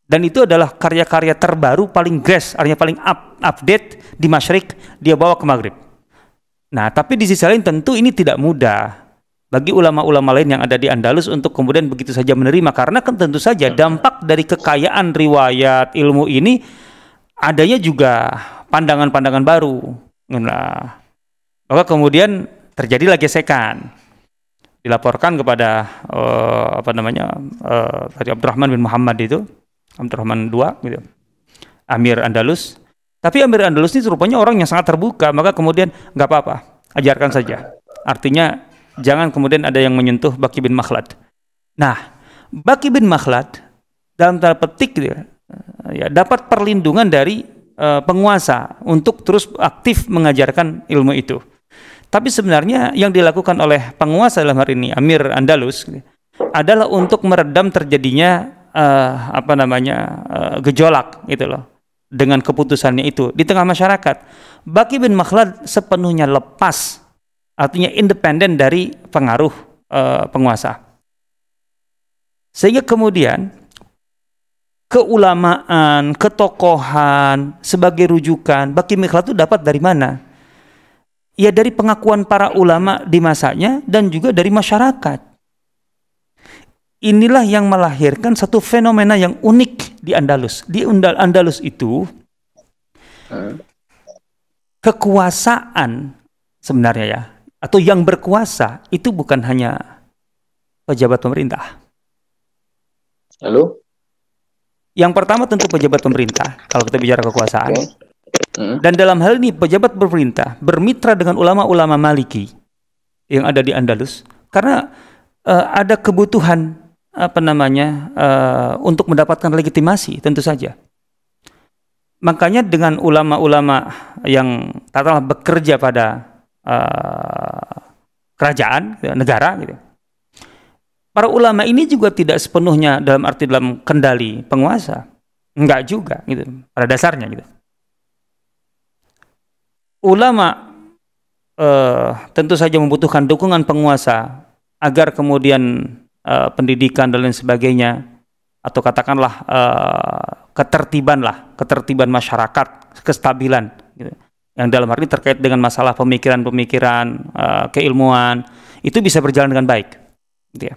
Dan itu adalah karya-karya terbaru paling grass, artinya paling up, update di Masyrik, dia bawa ke Maghrib. Nah, tapi di sisi lain tentu ini tidak mudah bagi ulama-ulama lain yang ada di Andalus untuk kemudian begitu saja menerima karena kan tentu saja dampak dari kekayaan riwayat ilmu ini adanya juga pandangan-pandangan baru. Nah, maka kemudian terjadi lagi gesekan. Dilaporkan kepada uh, apa namanya? Uh, tadi Abdurrahman bin Muhammad itu, Abdurrahman II gitu. Amir Andalus. Tapi Amir Andalus ini rupanya orang yang sangat terbuka, maka kemudian nggak apa-apa, ajarkan saja. Artinya jangan kemudian ada yang menyentuh Baki bin Makhlad. Nah, Baki bin Makhlad dalam tanda petik gitu, ya, ya dapat perlindungan dari uh, penguasa untuk terus aktif mengajarkan ilmu itu. Tapi sebenarnya yang dilakukan oleh penguasa dalam hari ini Amir Andalus adalah untuk meredam terjadinya uh, apa namanya uh, gejolak gitu loh dengan keputusannya itu di tengah masyarakat. Baki bin Makhlad sepenuhnya lepas artinya independen dari pengaruh uh, penguasa. Sehingga kemudian keulamaan, ketokohan sebagai rujukan Baki Makhlad itu dapat dari mana? ya dari pengakuan para ulama di masanya dan juga dari masyarakat. Inilah yang melahirkan satu fenomena yang unik di Andalus. Di Andalus itu kekuasaan sebenarnya ya atau yang berkuasa itu bukan hanya pejabat pemerintah. Halo. yang pertama tentu pejabat pemerintah kalau kita bicara kekuasaan. Okay ya. Hmm. Dan dalam hal ini pejabat pemerintah bermitra dengan ulama-ulama Maliki yang ada di Andalus karena uh, ada kebutuhan apa namanya uh, untuk mendapatkan legitimasi tentu saja. Makanya dengan ulama-ulama yang katakanlah bekerja pada uh, kerajaan ya, negara gitu. Para ulama ini juga tidak sepenuhnya dalam arti dalam kendali penguasa. Enggak juga gitu pada dasarnya gitu ulama uh, tentu saja membutuhkan dukungan penguasa agar kemudian uh, pendidikan dan lain sebagainya atau katakanlah uh, ketertiban lah, ketertiban masyarakat, kestabilan gitu. Yang dalam arti terkait dengan masalah pemikiran-pemikiran, uh, keilmuan itu bisa berjalan dengan baik. Gitu ya.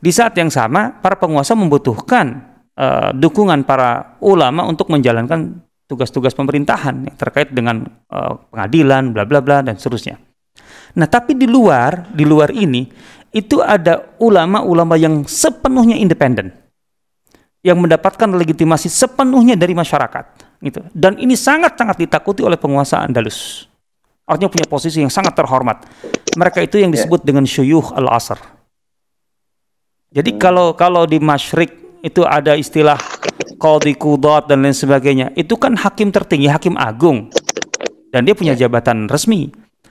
Di saat yang sama, para penguasa membutuhkan uh, dukungan para ulama untuk menjalankan tugas-tugas pemerintahan yang terkait dengan uh, pengadilan, bla bla bla dan seterusnya. Nah, tapi di luar, di luar ini itu ada ulama-ulama yang sepenuhnya independen yang mendapatkan legitimasi sepenuhnya dari masyarakat gitu. Dan ini sangat-sangat ditakuti oleh penguasa Andalus. Artinya punya posisi yang sangat terhormat. Mereka itu yang ya. disebut dengan syuyuh al-asr. Jadi hmm. kalau kalau di masyrik itu ada istilah kodi kudat dan lain sebagainya. Itu kan hakim tertinggi, hakim agung. Dan dia punya ya. jabatan resmi.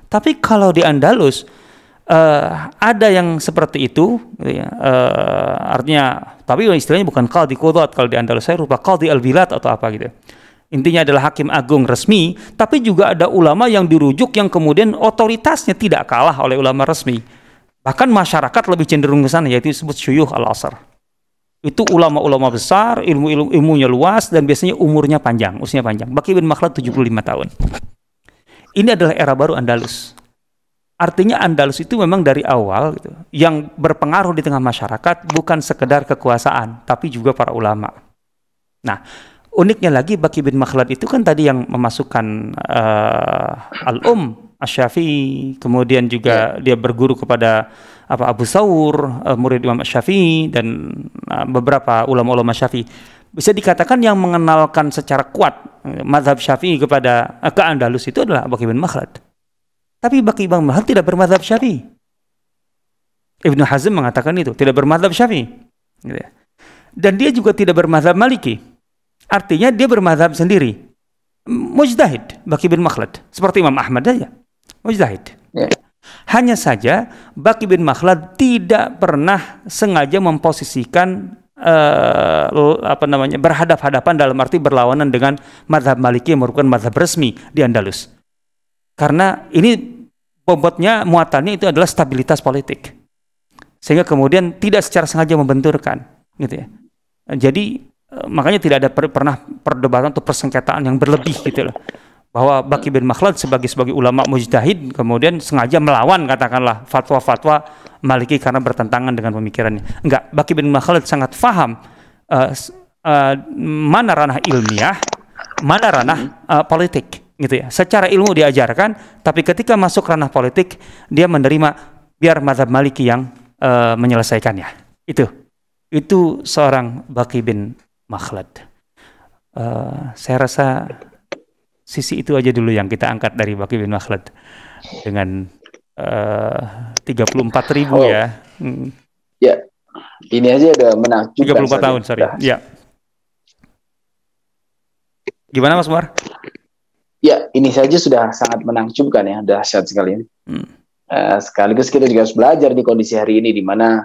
Tapi kalau di Andalus uh, ada yang seperti itu gitu ya. Uh, artinya tapi istilahnya bukan kodi kudat kalau di Andalus saya rupa kodi albilat atau apa gitu. Intinya adalah hakim agung resmi, tapi juga ada ulama yang dirujuk yang kemudian otoritasnya tidak kalah oleh ulama resmi. Bahkan masyarakat lebih cenderung ke sana yaitu disebut syuyuh al-asr. Itu ulama-ulama besar, ilmu ilmunya luas dan biasanya umurnya panjang, usianya panjang. Baki bin Makhlad 75 tahun. Ini adalah era baru Andalus. Artinya Andalus itu memang dari awal gitu, yang berpengaruh di tengah masyarakat bukan sekedar kekuasaan, tapi juga para ulama. Nah, uniknya lagi Baki bin Makhlad itu kan tadi yang memasukkan uh, Al-Um, Asyafi, kemudian juga ya. dia berguru kepada apa Abu Saur, uh, eh, murid Imam Syafi'i dan uh, beberapa ulama-ulama Syafi'i bisa dikatakan yang mengenalkan secara kuat eh, mazhab Syafi'i kepada ke Andalus itu adalah Bagi bin Makhlad. Tapi Baki bin Makhlad tidak bermazhab Syafi'i. Ibnu Hazm mengatakan itu, tidak bermazhab Syafi'i. Gitu ya. Dan dia juga tidak bermazhab Maliki. Artinya dia bermazhab sendiri. Mujtahid Baki bin Makhlad, seperti Imam Ahmad saja. Mujtahid. Yeah. Hanya saja Baki bin Makhlad tidak pernah sengaja memposisikan uh, apa namanya berhadap-hadapan dalam arti berlawanan dengan madhab Maliki yang merupakan madhab resmi di Andalus. Karena ini bobotnya muatannya itu adalah stabilitas politik. Sehingga kemudian tidak secara sengaja membenturkan gitu ya. Jadi eh, makanya tidak ada per, pernah perdebatan atau persengketaan yang berlebih gitu loh bahwa Baki bin Makhlad sebagai sebagai ulama mujtahid kemudian sengaja melawan katakanlah fatwa-fatwa Maliki karena bertentangan dengan pemikirannya. Enggak, Baki bin Makhlad sangat faham uh, uh, mana ranah ilmiah, mana ranah uh, politik gitu ya. Secara ilmu diajarkan, tapi ketika masuk ranah politik dia menerima biar mazhab Maliki yang uh, menyelesaikannya. Itu. Itu seorang Baki bin Makhlad. Uh, saya rasa sisi itu aja dulu yang kita angkat dari Baki bin Makhlad dengan eh, tiga puluh empat ribu oh. ya. Hmm. Ya, ini aja ada menakjubkan. 34 empat tahun, sorry. Nah. Ya. Gimana Mas Umar? Ya, ini saja sudah sangat menakjubkan ya, dahsyat sekali Hmm. Uh, sekaligus kita juga harus belajar di kondisi hari ini di mana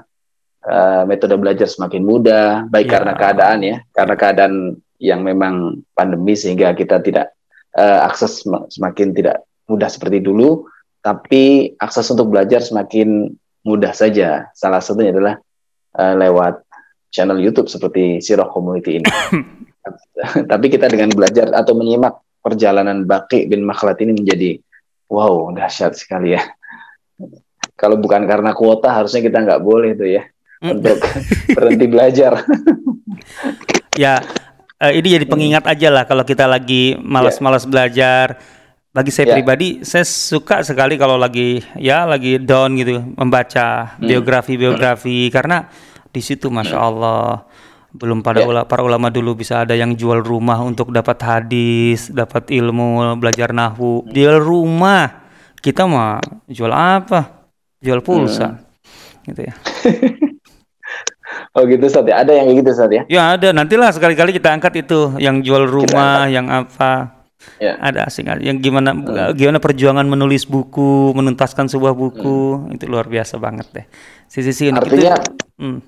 uh, metode belajar semakin mudah, baik ya. karena keadaan ya, karena keadaan yang memang pandemi sehingga kita tidak uh, akses semakin tidak mudah seperti dulu, tapi akses untuk belajar semakin mudah saja. Salah satunya adalah uh, lewat channel YouTube seperti Siroh Community ini. <coughs> tapi kita dengan belajar atau menyimak perjalanan Baki bin Makhlat ini menjadi wow dahsyat sekali ya. Kalau bukan karena kuota harusnya kita nggak boleh tuh ya mm. untuk berhenti belajar. <laughs> ya uh, ini jadi hmm. pengingat aja lah kalau kita lagi malas-malas yeah. belajar. Bagi saya yeah. pribadi, saya suka sekali kalau lagi ya lagi down gitu membaca hmm. biografi-biografi hmm. karena di situ hmm. masya Allah belum pada yeah. ula, para ulama dulu bisa ada yang jual rumah untuk dapat hadis, dapat ilmu, belajar nahu. Hmm. Jual rumah kita mah jual apa? Jual pulsa, hmm. gitu ya. <laughs> Oh gitu Ustaz ya, ada yang gitu Ustaz ya? Ya ada, nantilah sekali-kali kita angkat itu yang jual rumah, yang apa. Ya. Ada asing yang gimana hmm. gimana perjuangan menulis buku, menuntaskan sebuah buku, hmm. itu luar biasa banget deh. Sisi-sisi Artinya, itu, hmm.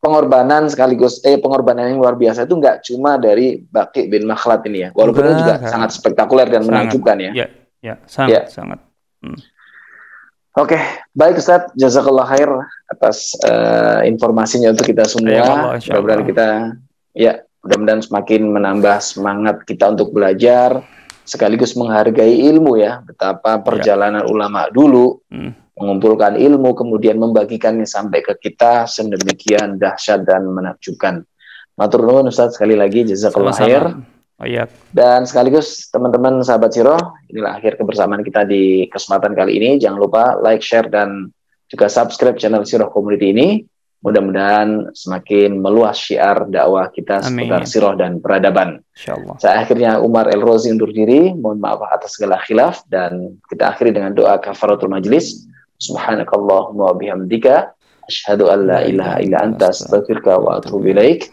pengorbanan sekaligus eh pengorbanan yang luar biasa itu nggak cuma dari Baki bin Makhlat ini ya. Walaupun itu juga sangat spektakuler dan menakjubkan ya. Ya, ya sangat ya. sangat. Hmm. Oke, okay. baik Ustaz, jazakallah khair atas uh, informasinya untuk kita semua. Ya, mudah-mudahan kita ya, mudah-mudahan semakin menambah semangat kita untuk belajar sekaligus menghargai ilmu ya, betapa ya. perjalanan ya. ulama dulu hmm. mengumpulkan ilmu kemudian membagikannya sampai ke kita sedemikian dahsyat dan menakjubkan. Matur nuwun Ustaz sekali lagi jazakallah khair. Oh iya. Dan sekaligus teman-teman sahabat Siro, inilah akhir kebersamaan kita di kesempatan kali ini. Jangan lupa like, share, dan juga subscribe channel Siro Community ini. Mudah-mudahan semakin meluas syiar dakwah kita seputar Siro dan peradaban. Insyaallah. Saya akhirnya Umar El Rozi undur diri. Mohon maaf atas segala khilaf dan kita akhiri dengan doa kafaratul majlis. Subhanakallahumma wa bihamdika asyhadu an la ilaha illa anta astaghfiruka wa atubu ilaik.